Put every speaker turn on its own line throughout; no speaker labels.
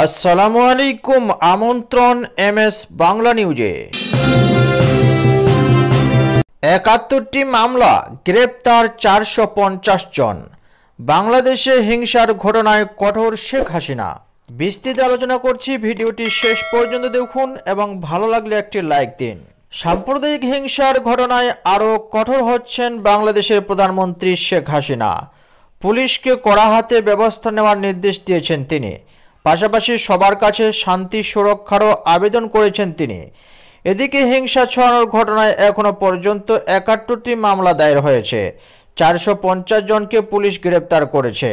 আসসালামু আলাইকুম আমন্ত্রণ এম এস বাংলা নিউজে একাত্তরটি মামলা গ্রেপ্তার চারশো পঞ্চাশ জন বাংলাদেশে হিংসার ঘটনায় কঠোর শেখ হাসিনা বিস্তৃত আলোচনা করছি ভিডিওটি শেষ পর্যন্ত দেখুন এবং ভালো লাগলে একটি লাইক দিন সাম্প্রদায়িক হিংসার ঘটনায় আরও কঠোর হচ্ছেন বাংলাদেশের প্রধানমন্ত্রী শেখ হাসিনা পুলিশকে কড়া হাতে ব্যবস্থা নেওয়ার নির্দেশ দিয়েছেন তিনি পাশাপাশি সবার কাছে শান্তি সুরক্ষারও আবেদন করেছেন তিনি এদিকে হিংসা ছড়ানোর ঘটনায় এখনও পর্যন্ত একাত্তরটি মামলা দায়ের হয়েছে চারশো জনকে পুলিশ গ্রেপ্তার করেছে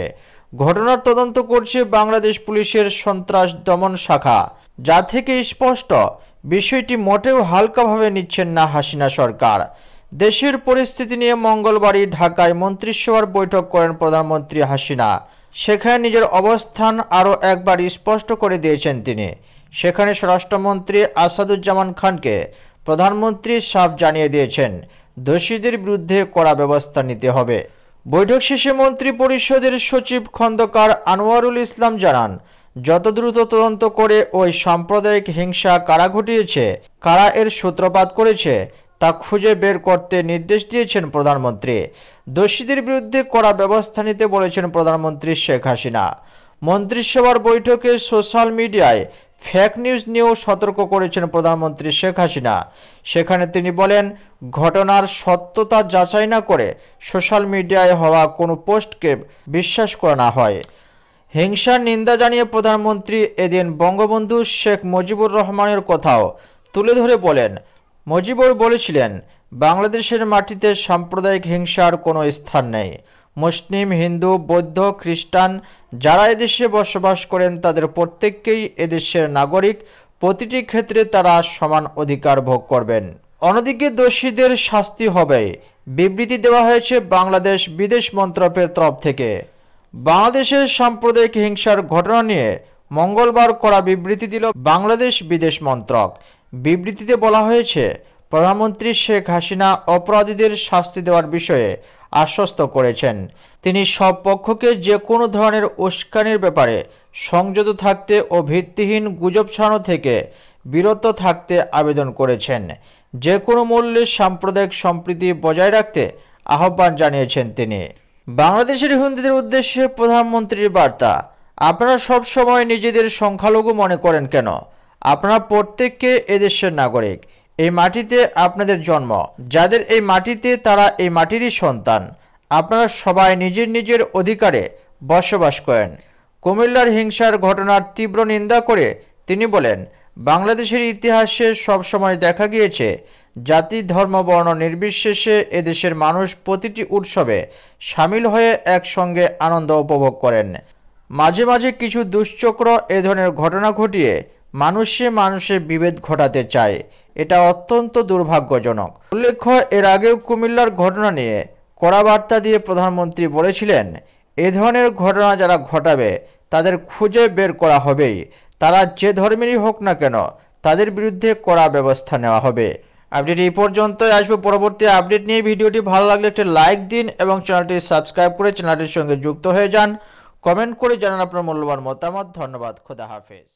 ঘটনার তদন্ত করছে বাংলাদেশ পুলিশের সন্ত্রাস দমন শাখা যা থেকে স্পষ্ট বিষয়টি মোটেও হালকাভাবে নিচ্ছেন না হাসিনা সরকার দেশের পরিস্থিতি নিয়ে মঙ্গলবারই ঢাকায় মন্ত্রিসভার বৈঠক করেন প্রধানমন্ত্রী হাসিনা সেখানে নিজের অবস্থান আরও একবার স্পষ্ট করে দিয়েছেন তিনি সেখানে স্বরাষ্ট্রমন্ত্রী আসাদুজ্জামান খানকে প্রধানমন্ত্রী সাফ জানিয়ে দিয়েছেন দোষীদের বিরুদ্ধে কড়া ব্যবস্থা নিতে হবে বৈঠক শেষে মন্ত্রী পরিষদের সচিব খন্দকার আনোয়ারুল ইসলাম জানান যত দ্রুত তদন্ত করে ওই সাম্প্রদায়িক হিংসা কারা ঘটিয়েছে কারা এর সূত্রপাত করেছে তা খুঁজে বের করতে নির্দেশ দিয়েছেন প্রধানমন্ত্রী দোষীদের বিরুদ্ধে কড়া ব্যবস্থা নিতে বলেছেন প্রধানমন্ত্রী শেখ হাসিনা মন্ত্রিসভার বৈঠকে সোশ্যাল মিডিয়ায় ফেক নিউজ নিয়েও সতর্ক করেছেন প্রধানমন্ত্রী শেখ হাসিনা সেখানে তিনি বলেন ঘটনার সত্যতা যাচাই না করে সোশ্যাল মিডিয়ায় হওয়া কোনো পোস্টকে বিশ্বাস করা না হয় হিংসার নিন্দা জানিয়ে প্রধানমন্ত্রী এদিন বঙ্গবন্ধু শেখ মুজিবুর রহমানের কথাও তুলে ধরে বলেন মজিবর বলেছিলেন বাংলাদেশের মাটিতে সাম্প্রদায়িক হিংসার কোনো স্থান নেই মুসলিম হিন্দু বৌদ্ধ খ্রিস্টান যারা এদেশে বসবাস করেন তাদের প্রত্যেককেই এদেশের নাগরিক প্রতিটি ক্ষেত্রে তারা সমান অধিকার ভোগ করবেন অন্যদিকে দোষীদের শাস্তি হবে বিবৃতি দেওয়া হয়েছে বাংলাদেশ বিদেশ মন্ত্রকের তরফ থেকে বাংলাদেশের সাম্প্রদায়িক হিংসার ঘটনা নিয়ে মঙ্গলবার করা বিবৃতি দিল বাংলাদেশ বিদেশ মন্ত্রক বিবৃতিতে বলা হয়েছে প্রধানমন্ত্রী শেখ হাসিনা অপরাধীদের শাস্তি দেওয়ার বিষয়ে আশ্বস্ত করেছেন তিনি সব পক্ষকে যে কোনো ধরনের উস্কানির ব্যাপারে সংযত থাকতে ও ভিত্তিহীন গুজব ছড়ানো থেকে বিরত থাকতে আবেদন করেছেন যে কোনো মূল্যে সাম্প্রদায়িক সম্প্রীতি বজায় রাখতে আহ্বান জানিয়েছেন তিনি বাংলাদেশের হিন্দুদের উদ্দেশ্যে প্রধানমন্ত্রীর বার্তা আপনারা সবসময় নিজেদের সংখ্যালঘু মনে করেন কেন আপনারা প্রত্যেককে এদেশের নাগরিক এই মাটিতে আপনাদের জন্ম যাদের এই মাটিতে তারা এই মাটিরই সন্তান আপনারা সবাই নিজের নিজের অধিকারে বসবাস করেন কুমিল্লার হিংসার ঘটনার তীব্র নিন্দা করে তিনি বলেন বাংলাদেশের ইতিহাসে সবসময় দেখা গিয়েছে জাতি ধর্ম বর্ণ নির্বিশেষে এদেশের মানুষ প্রতিটি উৎসবে সামিল হয়ে একসঙ্গে আনন্দ উপভোগ করেন মাঝে মাঝে কিছু দুশ্চক্র এ ধরনের ঘটনা ঘটিয়ে মানুষে মানুষে বিভেদ ঘটাতে চায় এটা অত্যন্ত দুর্ভাগ্যজনক উল্লেখ্য এর আগেও কুমিল্লার ঘটনা নিয়ে কড়া বার্তা দিয়ে প্রধানমন্ত্রী বলেছিলেন এ ধরনের ঘটনা যারা ঘটাবে তাদের খুঁজে বের করা হবেই তারা যে ধর্মেরই হোক না কেন তাদের বিরুদ্ধে কড়া ব্যবস্থা নেওয়া হবে আপডেট এই পর্যন্তই আসবে পরবর্তী আপডেট নিয়ে ভিডিওটি ভালো লাগলে একটি লাইক দিন এবং চ্যানেলটি সাবস্ক্রাইব করে চ্যানেলটির সঙ্গে যুক্ত হয়ে যান কমেন্ট করে জানান আপনার মূল্যবান মতামত ধন্যবাদ খোদা হাফেজ